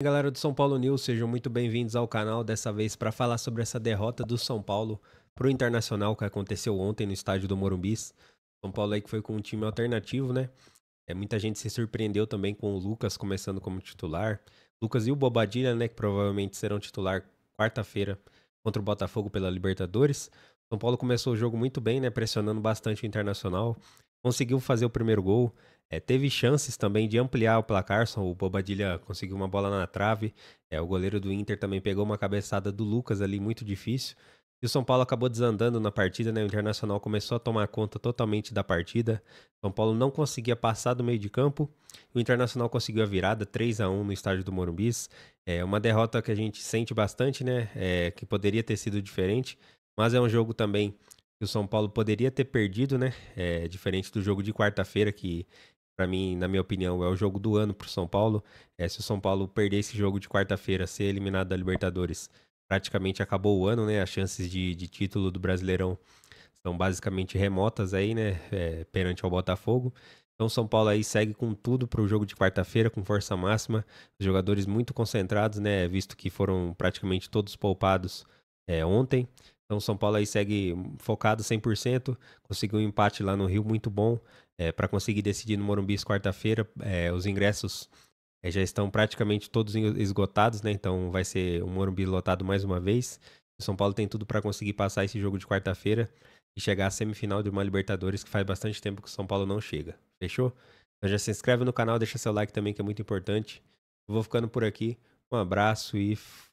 Galera do São Paulo News, sejam muito bem-vindos ao canal dessa vez para falar sobre essa derrota do São Paulo para o Internacional que aconteceu ontem no estádio do Morumbi. São Paulo aí que foi com um time alternativo, né? É, muita gente se surpreendeu também com o Lucas começando como titular. Lucas e o Bobadilha, né, que provavelmente serão titular quarta-feira contra o Botafogo pela Libertadores. São Paulo começou o jogo muito bem, né, pressionando bastante o Internacional conseguiu fazer o primeiro gol. É, teve chances também de ampliar o placar, só o Bobadilha conseguiu uma bola na trave. É, o goleiro do Inter também pegou uma cabeçada do Lucas ali, muito difícil. E o São Paulo acabou desandando na partida, né? O Internacional começou a tomar conta totalmente da partida. o São Paulo não conseguia passar do meio de campo. O Internacional conseguiu a virada 3 a 1 no estádio do Morumbis. É uma derrota que a gente sente bastante, né? É, que poderia ter sido diferente. Mas é um jogo também que o São Paulo poderia ter perdido, né? É, diferente do jogo de quarta-feira, que para mim, na minha opinião, é o jogo do ano para o São Paulo. É, se o São Paulo perder esse jogo de quarta-feira, ser eliminado da Libertadores, praticamente acabou o ano, né? As chances de, de título do Brasileirão são basicamente remotas aí, né? É, perante ao Botafogo. Então, São Paulo aí segue com tudo para o jogo de quarta-feira, com força máxima. Os jogadores muito concentrados, né? Visto que foram praticamente todos poupados é, ontem. Então, São Paulo aí segue focado 100%, conseguiu um empate lá no Rio, muito bom, é, para conseguir decidir no Morumbi quarta-feira. É, os ingressos é, já estão praticamente todos esgotados, né? Então, vai ser um Morumbi lotado mais uma vez. O São Paulo tem tudo para conseguir passar esse jogo de quarta-feira e chegar à semifinal de uma Libertadores, que faz bastante tempo que o São Paulo não chega. Fechou? Então já se inscreve no canal, deixa seu like também, que é muito importante. Eu vou ficando por aqui. Um abraço e